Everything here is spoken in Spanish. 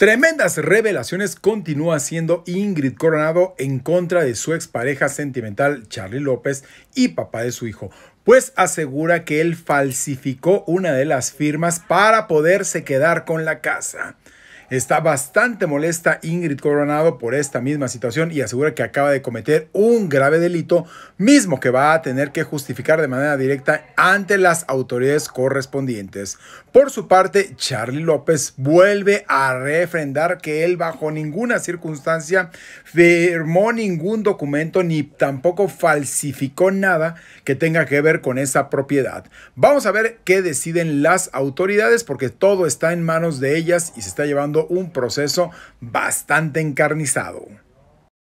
Tremendas revelaciones continúa haciendo Ingrid Coronado en contra de su expareja sentimental Charlie López y papá de su hijo, pues asegura que él falsificó una de las firmas para poderse quedar con la casa. Está bastante molesta Ingrid Coronado por esta misma situación y asegura que acaba de cometer un grave delito, mismo que va a tener que justificar de manera directa ante las autoridades correspondientes. Por su parte, Charlie López vuelve a refrendar que él bajo ninguna circunstancia firmó ningún documento ni tampoco falsificó nada que tenga que ver con esa propiedad. Vamos a ver qué deciden las autoridades porque todo está en manos de ellas y se está llevando un proceso bastante encarnizado.